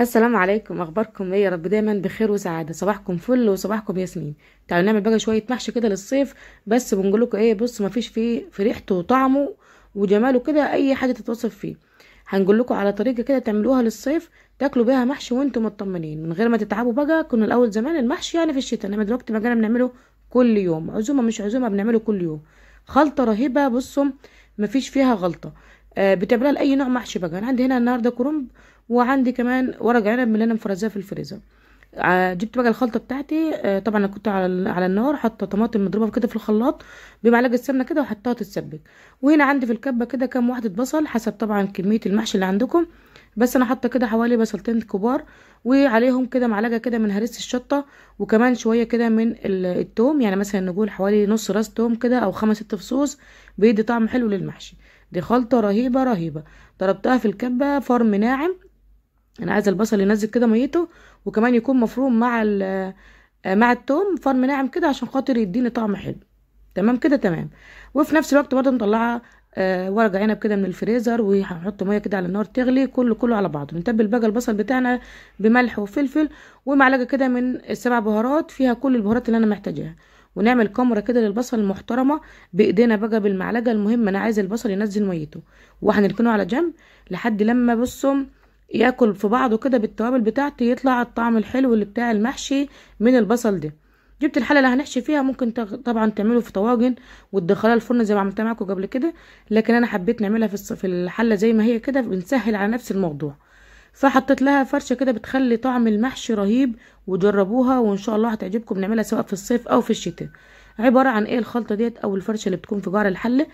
السلام عليكم اخباركم ايه يا رب دايما بخير وسعاده صباحكم فل وصباحكم ياسمين تعالوا نعمل بقى شويه محشي كده للصيف بس بنقول لكم ايه بص مفيش فيه في ريحته وطعمه وجماله كده اي حاجه تتوصف فيه هنقول لكم على طريقه كده تعملوها للصيف تاكلوا بيها محشي وانتم مطمنين من غير ما تتعبوا بقى كنا الاول زمان المحشي يعني في الشتاء انما دلوقتي بقينا بنعمله كل يوم عزومه مش عزومه بنعمله كل يوم خلطه رهيبه بصوا مفيش فيها غلطه آه بتعملها لاي نوع محشي بقى انا عندي هنا النهارده كرنب وعندي كمان ورق عنب من اللي انا مفرزاه في الفريزر آه، جبت بقى الخلطه بتاعتي آه، طبعا انا كنت على على النار حاطه طماطم مضروبه كده في الخلاط بمعلقه سمنه كده وحطها تتسبك وهنا عندي في الكبه كده كام واحده بصل حسب طبعا كميه المحشي اللي عندكم بس انا حاطه كده حوالي بصلتين كبار وعليهم كده معلقه كده من هريسه الشطه وكمان شويه كده من التوم يعني مثلا نقول حوالي نص راس توم كده او خمس ست فصوص بيدي طعم حلو للمحشي دي خلطه رهيبه رهيبه ضربتها في الكبه فرم ناعم انا يعني عايزه البصل ينزل كده ميته وكمان يكون مفروم مع آه، مع التوم فرم ناعم كده عشان خاطر يديني طعم حلو تمام كده تمام وفي نفس الوقت برده نطلع آه، ورق عنب كده من الفريزر وهنحط ميه كده على النار تغلي كله كله على بعضه نتبل بقى البصل بتاعنا بملح وفلفل ومعلقه كده من السبع بهارات فيها كل البهارات اللي انا محتاجاها ونعمل كمره كده للبصل المحترمه بايدينا بقى بالمعلقه المهم انا عايز البصل ينزل ميته وهنركنه على جنب لحد لما بصوا ياكل في بعضه كده بالتوابل بتاعته يطلع الطعم الحلو اللي بتاع المحشي من البصل ده جبت الحله اللي هنحشي فيها ممكن طبعا تعمله في طواجن وتدخلها الفرن زي ما عملتها معاكم قبل كده لكن انا حبيت نعملها في الحله زي ما هي كده بنسهل على نفس الموضوع فحطيت لها فرشه كده بتخلي طعم المحشي رهيب وجربوها وان شاء الله هتعجبكم نعملها سواء في الصيف او في الشتاء عباره عن ايه الخلطه ديت او الفرشه اللي بتكون في جار الحله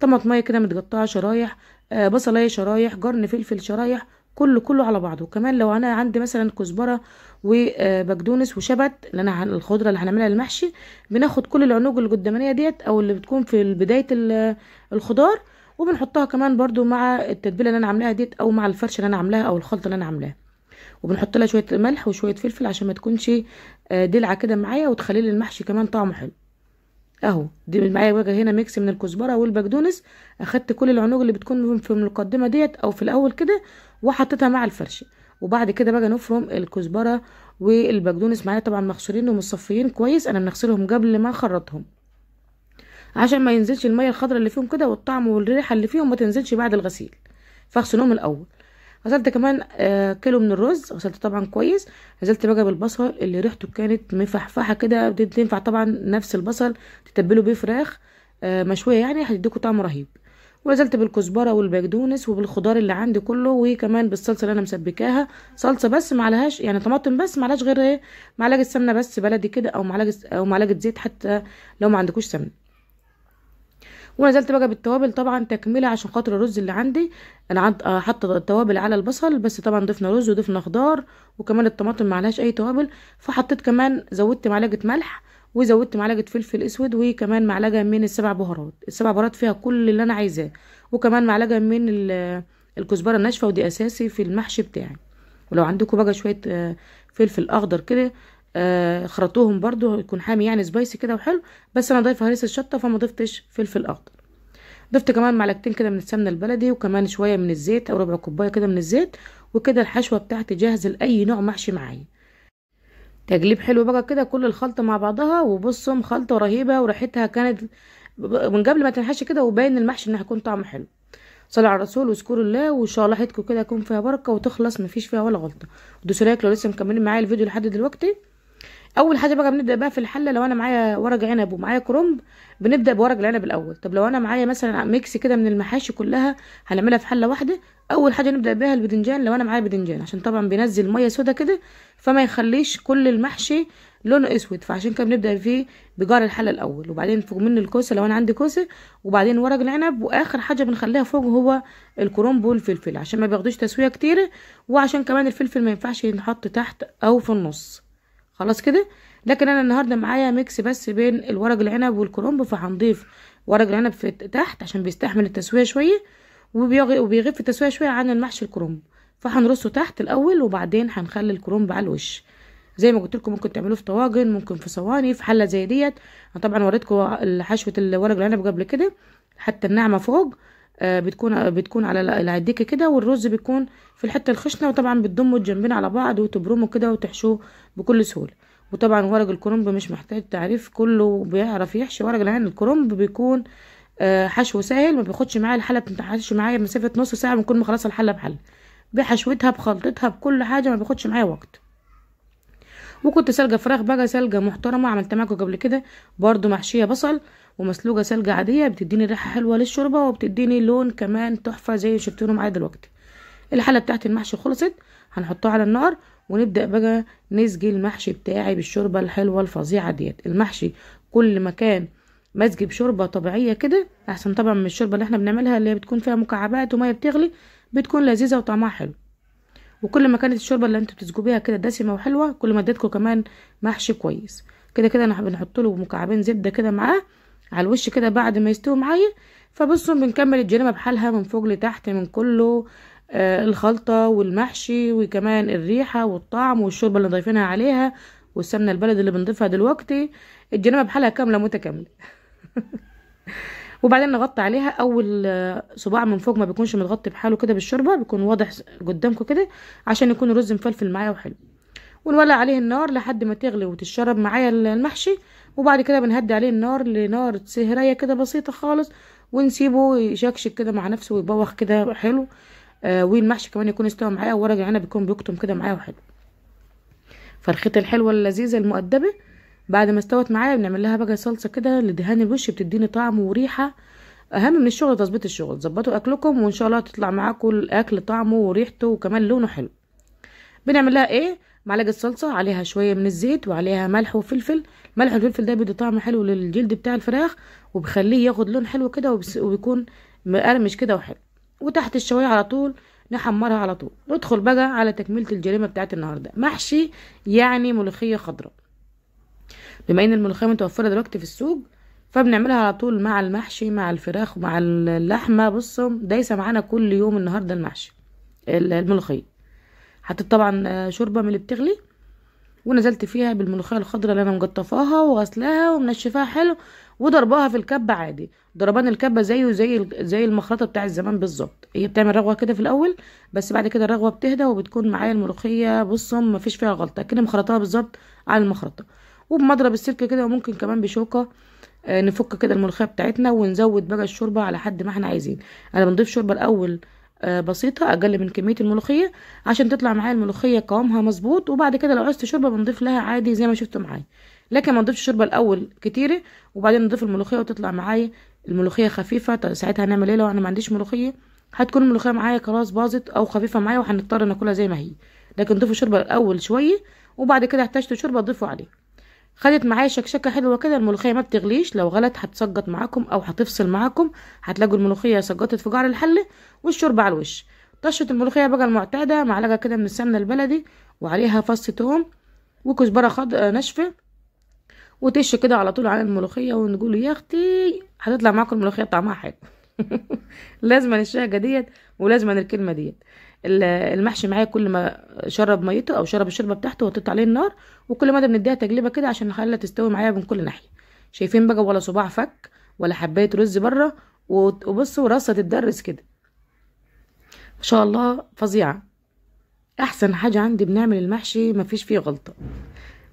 طماطميه كده متقطعه شرايح آه، بصلايه شرايح جرن فلفل شرايح كله كله على بعضه كمان لو انا عندي مثلا كزبره وبقدونس وشبت اللي انا الخضره اللي هنعملها للمحشي بناخد كل العنوج القدامانيه ديت او اللي بتكون في بدايه الخضار وبنحطها كمان برضو مع التتبيله اللي انا عاملاها ديت او مع الفرشه اللي انا عاملاها او الخلطه اللي انا عاملاها وبنحط لها شويه ملح وشويه فلفل عشان ما تكونش آه، دلعه كده معايا وتخلي لي المحشي كمان طعمه حلو اهو دي معايا بقى هنا ميكس من الكزبره والبقدونس اخدت كل العنوج اللي بتكون في المقدمه ديت او في الاول كده وحطيتها مع الفرشه وبعد كده بقى نفرم الكزبره والبقدونس معايا طبعا مغسولين ومصفيين كويس انا بنغسلهم قبل ما اخرطهم عشان ما ينزلش الميه الخضراء اللي فيهم كده والطعم والريحه اللي فيهم ما تنزلش بعد الغسيل فاغسلهم الاول غسلت كمان آه، كيلو من الرز غسلته طبعا كويس نزلت بقى بالبصل اللي ريحته كانت مفحفحه كده تنفع طبعا نفس البصل تتبله بيه فراخ آه، مشويه يعني هتديكوا طعم رهيب ونزلت بالكزبره والبقدونس وبالخضار اللي عندي كله وكمان بالصلصه اللي انا مسبكاها صلصه بس معلهاش يعني طماطم بس معلهاش غير ايه معلقه سمنه بس بلدي كده او معلقه او معلقه زيت حتى لو ما عندكوش سمنه ونزلت بقى بالتوابل طبعا تكمله عشان خاطر الرز اللي عندي انا حاطه التوابل على البصل بس طبعا ضفنا رز وضفنا خضار وكمان الطماطم معلهاش اي توابل فحطيت كمان زودت معلقه ملح وزودت معلقه فلفل اسود وكمان معلقه من السبع بهارات السبع بهارات فيها كل اللي انا عايزاه وكمان معلقه من الكزبره الناشفه ودي اساسي في المحشي بتاعي ولو عندكم بقى شويه آه، فلفل اخضر كده آه، خرطوهم برضو يكون حامي يعني سبايسي كده وحلو بس انا ضايفه هريسه الشطه فما ضفتش فلفل اخضر ضفت كمان معلقتين كده من السمنه البلدي وكمان شويه من الزيت او ربع كوبايه كده من الزيت وكده الحشوه بتاعتي جاهزه لاي نوع محشي معايا تجليب حلو بقى كده كل الخلطه مع بعضها وبصوا خلطه رهيبه وريحتها كانت من قبل ما تنحشي كده وباين المحشي ان هيكون طعمه حلو صلى على الرسول واذكروا الله وان شاء الله حياتكم كده يكون فيها بركه وتخلص مفيش فيها ولا غلطه ودوسوا لايك لو لسه مكملين معايا الفيديو لحد دلوقتي اول حاجه بقى بنبدا بقى في الحله لو انا معايا ورق عنب ومعايا كرنب بنبدا بورق العنب الاول طب لو انا معايا مثلا ميكس كده من المحاشي كلها هنعملها في حله واحده اول حاجه نبدا بيها البدنجان لو انا معايا بدنجان عشان طبعا بينزل ميه سودا كده فما يخليش كل المحشي لونه اسود فعشان كده بنبدا فيه بجار الحله الاول وبعدين فوق منه الكوسه لو انا عندي كوسه وبعدين ورق العنب واخر حاجه بنخليها فوق هو الكرنب والفلفل عشان ما بياخدوش تسويه كتيره وعشان كمان الفلفل ما ينفعش ينحط تحت او في النص خلاص كده لكن انا النهارده معايا ميكس بس بين الورق العنب والكرنب فهنضيف ورق العنب في تحت عشان بيستحمل التسويه شويه وبيغ... وبيغف التسويه شويه عن المحشي الكرنب فهنرصه تحت الاول وبعدين هنخلي الكرنب على الوش زي ما قلت لكم ممكن تعملوه في طواجن ممكن في صواني في حله زي ديت انا طبعا وريتكم حشوه الورق العنب قبل كده حتى الناعمه فوق آه، بتكون بتكون على العديكه كده والرز بيكون في الحته الخشنه وطبعا بتضموا الجنبين على بعض وتبرموا كده وتحشوه بكل سهوله وطبعا ورق الكرنب مش محتاج تعريف كله بيعرف يحشي ورق العين الكرنب بيكون آه، حشو سهل ما بياخدش معايا الحله بتتحشى معايا مسافه نص ساعه بنكون مخلصه الحله بحله بحشوتها بخلطتها بكل حاجه ما بياخدش معايا وقت وكنت سلقه فراخ بقى سلقه محترمه عملتها معاكم قبل كده برضو محشيه بصل ومسلوجه سلجه عاديه بتديني ريحه حلوه للشوربه وبتديني لون كمان تحفه زي شفتونه معايا دلوقتي الحله بتاعت المحشي خلصت هنحطها على النار ونبدا بقى نسجي المحشي بتاعي بالشوربه الحلوه الفظيعه ديت المحشي كل ما كان مسجي بشوربه طبيعيه كده احسن طبعا من الشوربه اللي احنا بنعملها اللي بتكون فيها مكعبات وميه بتغلي بتكون لذيذه وطعمها حلو وكل ما كانت الشوربه اللي انتوا بتسجوا بيها كده دسمه وحلوه كل ما اديتكم كمان محشي كويس كده كده انا بنحط له مكعبين زبده كده معاه على الوش كده بعد ما يستوي معايا فبصوا بنكمل الجريمه بحالها من فوق لتحت من كله آه الخلطه والمحشي وكمان الريحه والطعم والشوربه اللي ضايفينها عليها والسمنه البلد اللي بنضيفها دلوقتي الجريمه بحالها كامله متكامله وبعدين نغطي عليها اول آه، صباع من فوق ما بيكونش متغطي بحاله كده بالشوربه بيكون واضح قدامكم كده عشان يكون الرز مفلفل معايا وحلو ونولع عليه النار لحد ما تغلي وتتشرب معايا المحشي وبعد كده بنهدي عليه النار لنار سهرية كده بسيطة خالص ونسيبه يشكشك كده مع نفسه ويبوخ كده حلو آه والمحشي كمان يكون استوى معايا وورق العنب يكون بيكتم كده معايا وحلو فرختي الحلوة اللذيذة المؤدبة بعد ما استوت معايا بنعمل لها بقى صلصة كده لدهان الوش بتديني طعم وريحة اهم من الشغل تظبيط الشغل ظبطوا اكلكم وان شاء الله تطلع معاكم الاكل طعمه وريحته وكمان لونه حلو بنعمل لها ايه معلقه صلصه عليها شويه من الزيت وعليها ملح وفلفل ملح الفلفل ده بيدي طعم حلو للجلد بتاع الفراخ وبيخليه ياخد لون حلو كده وبيكون مقرمش كده وحلو وتحت الشوايه على طول نحمرها على طول ندخل بقى على تكمله الجريمه بتاعت النهارده محشي يعني ملوخيه خضراء بما ان الملوخيه متوفره دلوقتي في السوق فبنعملها على طول مع المحشي مع الفراخ ومع اللحمه بصوا دايسه معانا كل يوم النهارده المحشي الملوخيه حطيت طبعا آه، شوربه من اللي بتغلي ونزلت فيها بالملوخيه الخضراء اللي انا مجطفاها وغسلاها ومنشفاها حلو وضربها في الكبه عادي ضربان الكبه زيه زي زي المخرطه بتاع زمان بالظبط هي بتعمل رغوه كده في الاول بس بعد كده الرغوه بتهدى وبتكون معايا الملوخيه بصوا مفيش فيها غلطه كده مخرطاها بالظبط على المخرطه وبمضرب السلك كده وممكن كمان بشوكه آه، نفك كده الملوخيه بتاعتنا ونزود بقى الشوربه على حد ما احنا عايزين انا بنضيف شوربه الاول آه، بسيطة أقل من كمية الملوخية عشان تطلع معايا الملوخية قوامها مظبوط وبعد كده لو عايزت شوربة بنضيف لها عادي زي ما شفتوا معايا لكن ما نضيفش شوربه الأول كتيرة وبعدين نضيف الملوخية وتطلع معايا الملوخية خفيفة ساعتها هنعمل ايه لو أنا ما عنديش ملوخية هتكون الملوخية معايا خلاص باظت أو خفيفة معايا وهنضطر ناكلها زي ما هي لكن ضيفوا الشوربة الأول شوية وبعد كده احتاجتوا شوربة ضيفوا عليه خدت معايا شكشكه حلوه كده الملوخيه ما بتغليش لو غلت هتسقط معاكم او هتفصل معاكم هتلاقوا الملوخيه سقطت في جعر الحله والشوربه على الوش طشه الملوخيه بقى المعتاده معلقه كده من السمنه البلدي وعليها فص توم وكزبره خض آه، ناشفه وتش كده على طول على الملوخيه ونقول يا اختي هتطلع معاكم الملوخيه طعمها حلو لازما الشهجه ديت ولازما الكلمه ديت المحشي معايا كل ما شرب ميته او شرب الشوربه بتاعته وطيت عليه النار وكل مدى بنديها تجليبه كده عشان نخليها تستوي معايا من كل ناحيه شايفين بقى ولا صباع فك ولا حبايه رز بره وبصوا راسها تتدرس كده ما شاء الله فظيعه احسن حاجه عندي بنعمل المحشي مفيش فيه غلطه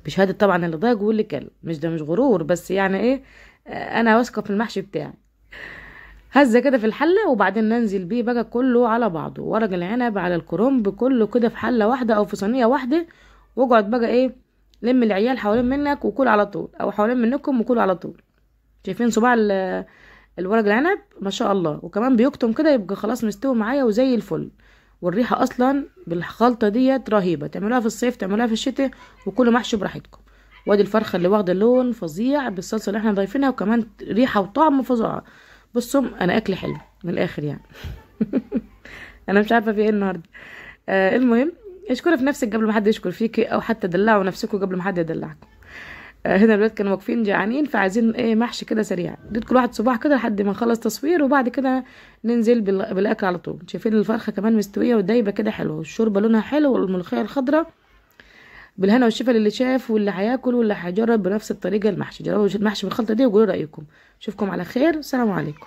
بشهاده طبعا اللي ضاق واللي كل مش ده مش غرور بس يعني ايه انا واثقه في المحشي بتاعي هزه كده في الحله وبعدين ننزل بيه بقى كله على بعضه ورق العنب على الكرنب كله كده في حله واحده او في صينيه واحده واقعد بقى ايه لم العيال حوالين منك وكل على طول او حوالين منكم وكل على طول شايفين صباع الورق العنب ما شاء الله وكمان بيكتم كده يبقى خلاص مستوي معايا وزي الفل والريحه اصلا بالخلطه ديت رهيبه تعملوها في الصيف تعملوها في الشتاء وكله محشي براحتكم وادي الفرخه اللي واخده لون فظيع بالصلصه اللي احنا ضايفينها وكمان ريحه وطعم فظيعه بصوا انا اكل حلو من الاخر يعني انا مش عارفه في ايه النهارده آه المهم اشكري في نفسك قبل ما حد يشكر فيكي او حتى دلعوا نفسكم قبل ما حد يدلعكم آه هنا الولاد كانوا واقفين جعانين فعايزين ايه محشي كده سريع اديت كل واحد صباح كده لحد ما نخلص تصوير وبعد كده ننزل بالاكل على طول شايفين الفرخه كمان مستويه ودايبه كده حلوه والشوربه لونها حلو والملوخيه الخضراء بالهنا والشفا للي شاف واللي هياكل واللي هيجرب بنفس الطريقه المحشي جربوا المحشي بالخلطه دي وقولوا رايكم اشوفكم على خير سلام عليكم